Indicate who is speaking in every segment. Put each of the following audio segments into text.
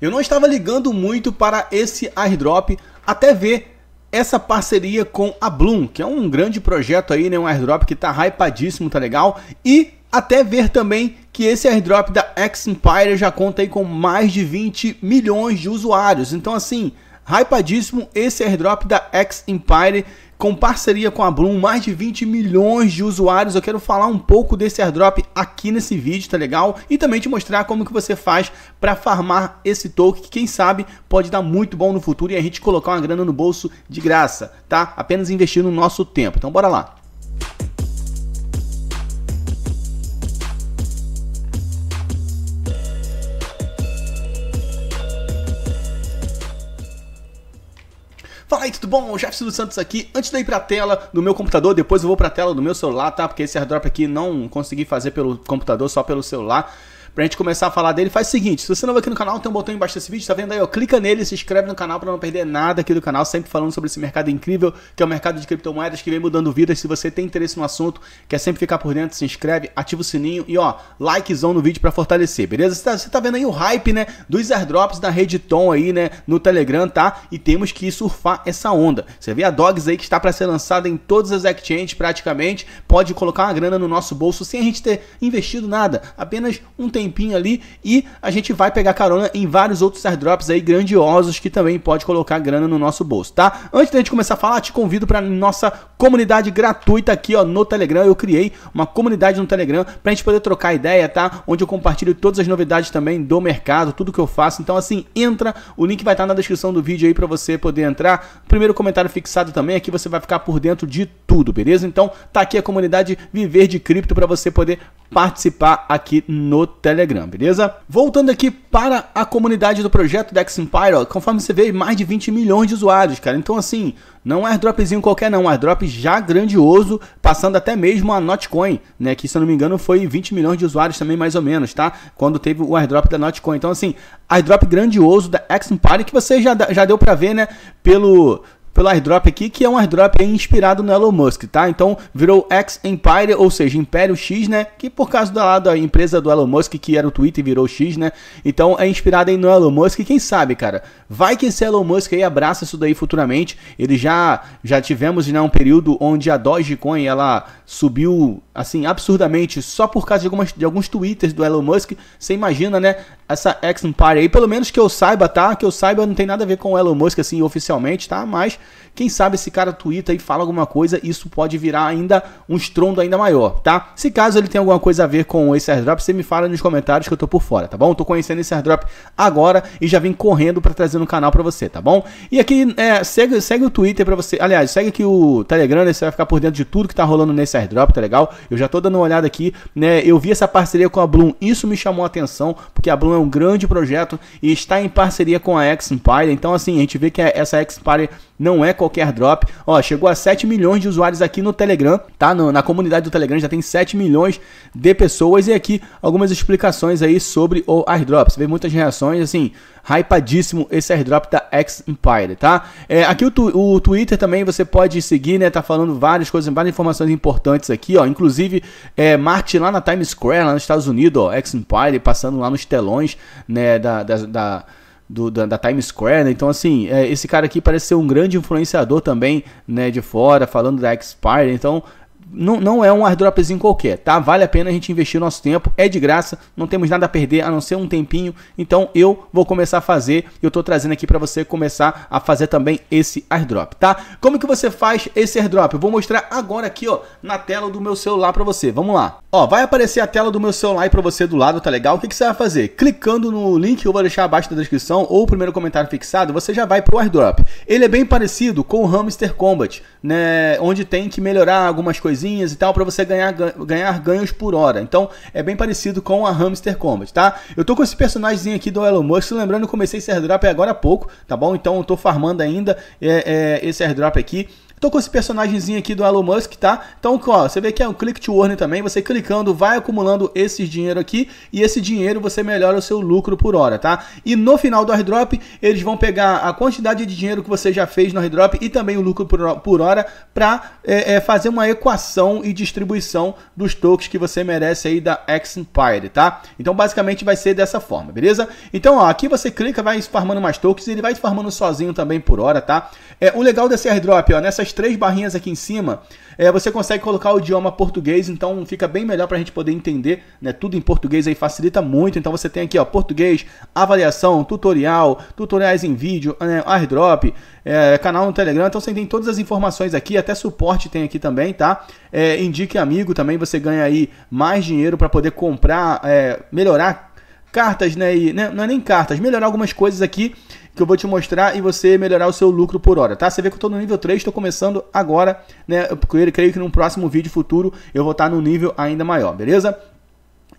Speaker 1: Eu não estava ligando muito para esse airdrop até ver essa parceria com a Bloom, que é um grande projeto aí, né? Um airdrop que tá hypadíssimo, tá legal? E até ver também que esse airdrop da X-Empire já conta aí com mais de 20 milhões de usuários. Então assim, hypadíssimo esse airdrop da X-Empire com parceria com a Bloom, mais de 20 milhões de usuários. Eu quero falar um pouco desse airdrop aqui nesse vídeo, tá legal? E também te mostrar como que você faz para farmar esse token, que quem sabe pode dar muito bom no futuro e a gente colocar uma grana no bolso de graça, tá? Apenas investir no nosso tempo. Então bora lá. Fala aí, tudo bom? O Jefferson dos Santos aqui. Antes de eu ir pra tela do meu computador, depois eu vou pra tela do meu celular, tá? Porque esse airdrop aqui não consegui fazer pelo computador, só pelo celular pra gente começar a falar dele, faz o seguinte: se você não é aqui no canal, tem um botão embaixo desse vídeo, tá vendo aí? Ó, clica nele, se inscreve no canal para não perder nada aqui do canal, sempre falando sobre esse mercado incrível, que é o mercado de criptomoedas que vem mudando vidas. Se você tem interesse no assunto, quer sempre ficar por dentro, se inscreve, ativa o sininho e ó, likezão no vídeo para fortalecer, beleza? Você tá, você tá, vendo aí o hype, né? Dos airdrops da rede Tom aí, né? No Telegram, tá? E temos que surfar essa onda. Você vê a Dogs aí que está para ser lançada em todas as exchanges praticamente, pode colocar uma grana no nosso bolso sem a gente ter investido nada, apenas um tempo tempinho ali e a gente vai pegar carona em vários outros airdrops aí grandiosos que também pode colocar grana no nosso bolso, tá? Antes da gente começar a falar, te convido para nossa comunidade gratuita aqui, ó, no Telegram. Eu criei uma comunidade no Telegram pra gente poder trocar ideia, tá? Onde eu compartilho todas as novidades também do mercado, tudo que eu faço. Então, assim, entra, o link vai estar tá na descrição do vídeo aí para você poder entrar. Primeiro comentário fixado também, aqui você vai ficar por dentro de tudo, beleza? Então, tá aqui a comunidade Viver de Cripto para você poder participar aqui no Telegram, beleza? Voltando aqui para a comunidade do projeto Dex Empire, conforme você vê, mais de 20 milhões de usuários, cara. Então, assim, não é airdropzinho qualquer, não. Um airdrop já grandioso, passando até mesmo a Notcoin, né? Que, se eu não me engano, foi 20 milhões de usuários também, mais ou menos, tá? Quando teve o airdrop da Notcoin. Então, assim, airdrop grandioso da X Empire, que você já, já deu pra ver, né? Pelo pelo airdrop aqui, que é um airdrop inspirado no Elon Musk, tá? Então virou X Empire, ou seja, Império X, né? Que por causa da, da empresa do Elon Musk, que era o Twitter virou X, né? Então é inspirado aí no Elon Musk, quem sabe, cara? Vai que esse Elon Musk aí abraça isso daí futuramente. Ele já já tivemos né, um período onde a Dogecoin ela subiu assim, absurdamente, só por causa de, algumas, de alguns twitters do Elon Musk. Você imagina, né? Essa X Empire aí, pelo menos que eu saiba, tá? Que eu saiba, não tem nada a ver com o Elon Musk, assim, oficialmente, tá? Mas, quem sabe esse cara twitta e fala alguma coisa, isso pode virar ainda um estrondo ainda maior, tá? Se caso ele tem alguma coisa a ver com esse airdrop, você me fala nos comentários que eu tô por fora, tá bom? Tô conhecendo esse airdrop agora e já vim correndo para trazer no canal para você, tá bom? E aqui, é, segue, segue o Twitter para você, aliás, segue aqui o Telegram, né? Você vai ficar por dentro de tudo que tá rolando nesse airdrop, tá legal? Eu já tô dando uma olhada aqui, né? Eu vi essa parceria com a Bloom, isso me chamou a atenção, porque a Bloom é um grande projeto e está em parceria com a X-Empire. Então, assim, a gente vê que essa X-Empire não é qualquer drop. Ó, chegou a 7 milhões de usuários aqui no Telegram, tá? No, na comunidade do Telegram já tem 7 milhões de pessoas e aqui algumas explicações aí sobre o airdrop. Você vê muitas reações, assim, hypadíssimo esse airdrop da X-Empire, tá? É, aqui o, tu, o Twitter também você pode seguir, né? Tá falando várias coisas, várias informações importantes aqui, ó. Inclusive Inclusive, é, Marte lá na Times Square, lá nos Estados Unidos, ó, X-Empire, passando lá nos telões, né, da, da, da do, da, da, Times Square, né? Então, assim, é, esse cara aqui parece ser um grande influenciador também, né, de fora, falando da Expire. Então, não, não é um airdropzinho qualquer, tá? Vale a pena a gente investir o nosso tempo, é de graça, não temos nada a perder a não ser um tempinho. Então eu vou começar a fazer e eu tô trazendo aqui para você começar a fazer também esse airdrop, tá? Como que você faz esse airdrop? Eu vou mostrar agora aqui, ó, na tela do meu celular para você. Vamos lá. Ó, vai aparecer a tela do meu celular aí para você do lado, tá legal? O que, que você vai fazer? Clicando no link que eu vou deixar abaixo da descrição ou o primeiro comentário fixado, você já vai pro airdrop. Ele é bem parecido com o Hamster Combat, né, onde tem que melhorar algumas coisas coisinhas e tal para você ganhar, ganhar ganhos por hora. Então é bem parecido com a Hamster Combat, tá? Eu tô com esse personagem aqui do Elon Musk, lembrando comecei esse airdrop agora há pouco, tá bom? Então eu tô farmando ainda é, é, esse airdrop aqui. Tô com esse personagemzinho aqui do Elon Musk, tá? Então, ó, você vê que é um click to earn também, você clicando vai acumulando esse dinheiro aqui e esse dinheiro você melhora o seu lucro por hora, tá? E no final do airdrop, eles vão pegar a quantidade de dinheiro que você já fez no airdrop e também o lucro por hora para é, é, fazer uma equação e distribuição dos tokens que você merece aí da X-Empire, tá? Então, basicamente vai ser dessa forma, beleza? Então, ó, aqui você clica, vai farmando mais tokens e ele vai farmando sozinho também por hora, tá? É, o legal desse airdrop, ó, nessas essas três barrinhas aqui em cima, é, você consegue colocar o idioma português, então fica bem melhor para a gente poder entender, né? Tudo em português aí facilita muito. Então você tem aqui, ó, português, avaliação, tutorial, tutoriais em vídeo, né, airdrop, é, canal no Telegram. Então você tem todas as informações aqui, até suporte tem aqui também, tá? É, indique amigo também, você ganha aí mais dinheiro para poder comprar, é, melhorar cartas, né? E, né? Não é nem cartas, melhorar algumas coisas aqui que eu vou te mostrar e você melhorar o seu lucro por hora, tá? Você vê que eu estou no nível 3, estou começando agora, né? Eu creio que num próximo vídeo futuro eu vou estar tá no nível ainda maior, beleza?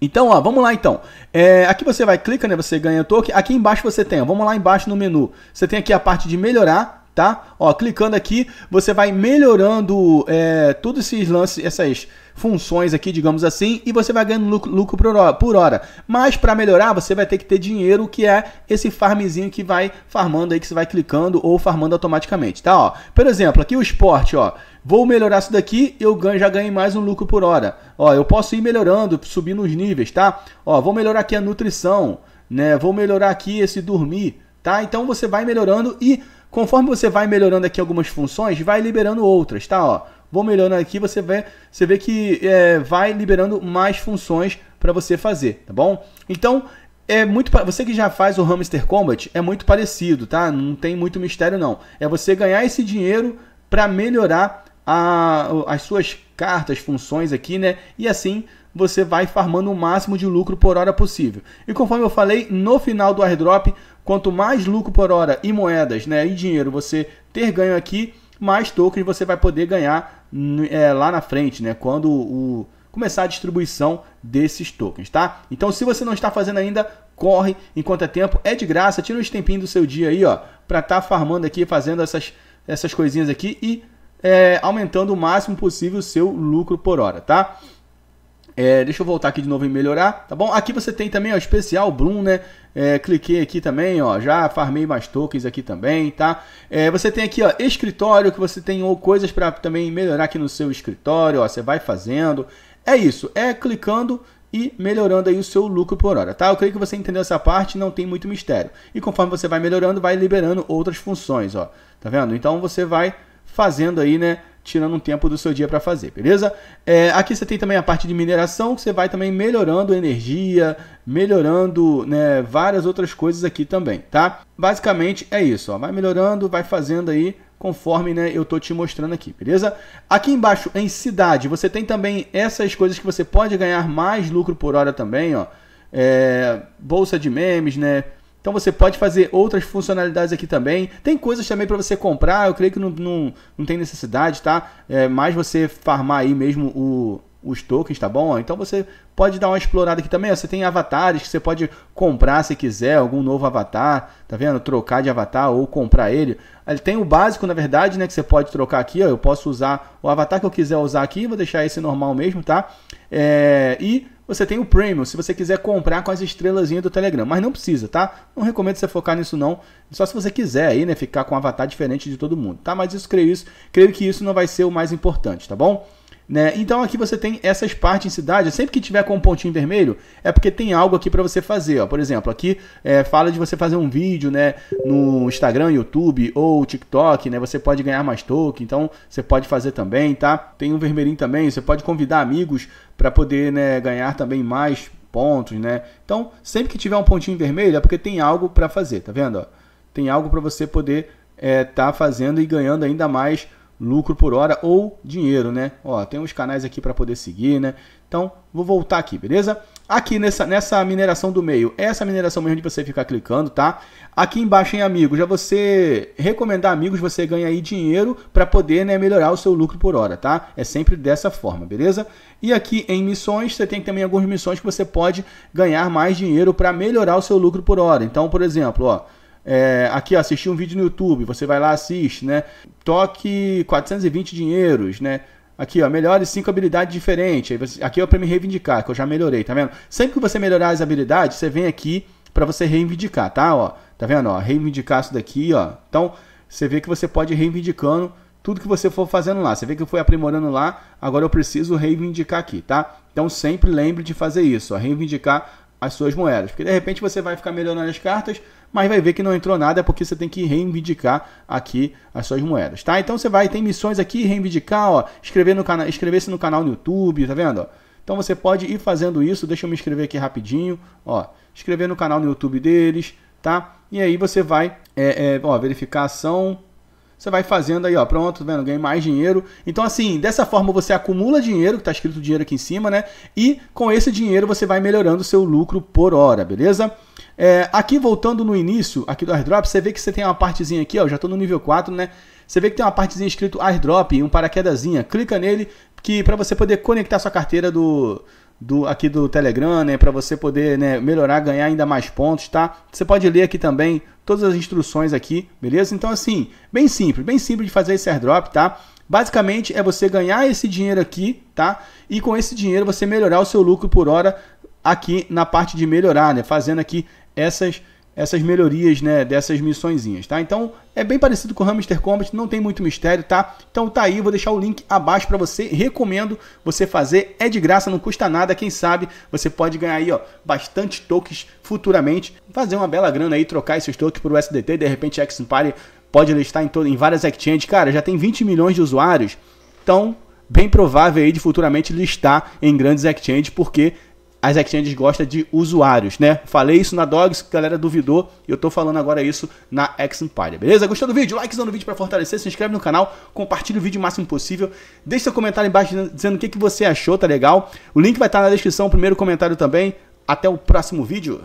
Speaker 1: Então, ó, vamos lá então. É, aqui você vai clicar, né? Você ganha token. Aqui embaixo você tem, ó, vamos lá embaixo no menu. Você tem aqui a parte de melhorar, tá? Ó, clicando aqui, você vai melhorando é, todos esses lances, essas funções aqui, digamos assim, e você vai ganhando lucro, lucro por, hora, por hora. Mas para melhorar, você vai ter que ter dinheiro, que é esse farmzinho que vai farmando aí, que você vai clicando ou farmando automaticamente, tá? Ó, por exemplo, aqui o esporte, ó. Vou melhorar isso daqui, eu ganho, já ganhei mais um lucro por hora. Ó, eu posso ir melhorando, subindo os níveis, tá? Ó, vou melhorar aqui a nutrição, né? Vou melhorar aqui esse dormir, tá? Então você vai melhorando e Conforme você vai melhorando aqui algumas funções, vai liberando outras, tá? Ó, vou melhorando aqui, você vê, você vê que é, vai liberando mais funções para você fazer, tá bom? Então, é muito você que já faz o Hamster Combat é muito parecido, tá? Não tem muito mistério não. É você ganhar esse dinheiro para melhorar a, as suas cartas, funções aqui, né? E assim você vai farmando o máximo de lucro por hora possível. E conforme eu falei, no final do airdrop Quanto mais lucro por hora e moedas né, e dinheiro você ter ganho aqui, mais tokens você vai poder ganhar é, lá na frente, né, quando o, começar a distribuição desses tokens. tá? Então, se você não está fazendo ainda, corre enquanto é tempo. É de graça, tira uns tempinhos do seu dia aí ó, para estar tá farmando aqui, fazendo essas, essas coisinhas aqui e é, aumentando o máximo possível o seu lucro por hora. tá? É, deixa eu voltar aqui de novo em melhorar, tá bom? Aqui você tem também, ó, especial Bloom, né? É, cliquei aqui também, ó, já farmei mais tokens aqui também, tá? É, você tem aqui, ó, escritório, que você tem ou coisas para também melhorar aqui no seu escritório, ó, você vai fazendo. É isso, é clicando e melhorando aí o seu lucro por hora, tá? Eu creio que você entendeu essa parte, não tem muito mistério. E conforme você vai melhorando, vai liberando outras funções, ó, tá vendo? Então você vai fazendo aí, né, tirando um tempo do seu dia para fazer, beleza? É, aqui você tem também a parte de mineração, que você vai também melhorando energia, melhorando né, várias outras coisas aqui também, tá? Basicamente é isso, ó, vai melhorando, vai fazendo aí conforme né, eu estou te mostrando aqui, beleza? Aqui embaixo, em cidade, você tem também essas coisas que você pode ganhar mais lucro por hora também, ó. É, bolsa de memes, né? Então você pode fazer outras funcionalidades aqui também. Tem coisas também para você comprar, eu creio que não, não, não tem necessidade, tá? É mais você farmar aí mesmo o, os tokens, tá bom? Então você pode dar uma explorada aqui também. Você tem avatares que você pode comprar se quiser, algum novo avatar, tá vendo? Trocar de avatar ou comprar ele. Ele tem o básico, na verdade, né? Que você pode trocar aqui. Ó. Eu posso usar o avatar que eu quiser usar aqui, vou deixar esse normal mesmo, tá? É... E você tem o Premium, se você quiser comprar com as estrelazinhas do Telegram. Mas não precisa, tá? Não recomendo você focar nisso não, só se você quiser aí, né, ficar com um avatar diferente de todo mundo, tá? Mas isso, creio isso, creio que isso não vai ser o mais importante, tá bom? Né? Então aqui você tem essas partes em cidade. Sempre que tiver com um pontinho vermelho, é porque tem algo aqui para você fazer. Ó. Por exemplo, aqui é, fala de você fazer um vídeo né, no Instagram, YouTube ou TikTok. Né? Você pode ganhar mais token, então você pode fazer também. tá? Tem um vermelhinho também, você pode convidar amigos para poder né, ganhar também mais pontos. Né? Então, sempre que tiver um pontinho vermelho, é porque tem algo para fazer. Tá vendo? Ó? Tem algo para você poder estar é, tá fazendo e ganhando ainda mais pontos lucro por hora ou dinheiro, né? Ó, tem uns canais aqui para poder seguir, né? Então, vou voltar aqui, beleza? Aqui nessa, nessa mineração do meio, essa mineração mesmo de você ficar clicando, tá? Aqui embaixo em amigos, já você recomendar amigos, você ganha aí dinheiro para poder né, melhorar o seu lucro por hora, tá? É sempre dessa forma, beleza? E aqui em missões, você tem também algumas missões que você pode ganhar mais dinheiro para melhorar o seu lucro por hora. Então, por exemplo, ó, é, aqui, assistir um vídeo no YouTube, você vai lá, assiste, né? Toque 420 dinheiros, né? Aqui, ó, melhores cinco habilidades diferentes. Aqui é para me reivindicar, que eu já melhorei, tá vendo? Sempre que você melhorar as habilidades, você vem aqui para você reivindicar, tá? Ó, tá vendo? Ó, reivindicar isso daqui, ó. Então, você vê que você pode ir reivindicando tudo que você for fazendo lá. Você vê que eu fui aprimorando lá, agora eu preciso reivindicar aqui, tá? Então, sempre lembre de fazer isso, ó, reivindicar as suas moedas. Porque, de repente, você vai ficar melhorando as cartas, mas vai ver que não entrou nada porque você tem que reivindicar aqui as suas moedas, tá? Então você vai, tem missões aqui, reivindicar, ó, inscrever no cana inscrever-se no canal no YouTube, tá vendo? Então você pode ir fazendo isso, deixa eu me inscrever aqui rapidinho, ó, inscrever no canal no YouTube deles, tá? E aí você vai, é, é, ó, verificação, você vai fazendo aí, ó, pronto, tá vendo? Ganha mais dinheiro. Então, assim, dessa forma você acumula dinheiro, que tá escrito dinheiro aqui em cima, né? E com esse dinheiro você vai melhorando o seu lucro por hora, beleza? É, aqui voltando no início, aqui do airdrop, você vê que você tem uma partezinha aqui, ó, já estou no nível 4, né? Você vê que tem uma partezinha escrito airdrop, um paraquedazinha. Clica nele que para você poder conectar sua carteira do, do aqui do Telegram, né, para você poder, né, melhorar, ganhar ainda mais pontos, tá? Você pode ler aqui também todas as instruções aqui, beleza? Então assim, bem simples, bem simples de fazer esse airdrop, tá? Basicamente é você ganhar esse dinheiro aqui, tá? E com esse dinheiro você melhorar o seu lucro por hora aqui na parte de melhorar, né? Fazendo aqui essas essas melhorias, né, dessas missõezinhas, tá? Então, é bem parecido com o Hamster Combat, não tem muito mistério, tá? Então tá aí, vou deixar o link abaixo para você, recomendo você fazer, é de graça, não custa nada, quem sabe você pode ganhar aí, ó, bastante tokens futuramente, fazer uma bela grana aí, trocar esses tokens pro SDT, de repente Action pode listar em, todo, em várias exchanges, cara, já tem 20 milhões de usuários, então bem provável aí de futuramente listar em grandes exchanges, porque as exchanges gostam de usuários, né? Falei isso na Dogs, galera duvidou, e eu tô falando agora isso na x beleza? Gostou do vídeo? Likezão no vídeo para fortalecer, se inscreve no canal, compartilha o vídeo o máximo possível, deixa seu comentário embaixo dizendo o que, que você achou, tá legal? O link vai estar tá na descrição, primeiro comentário também. Até o próximo vídeo.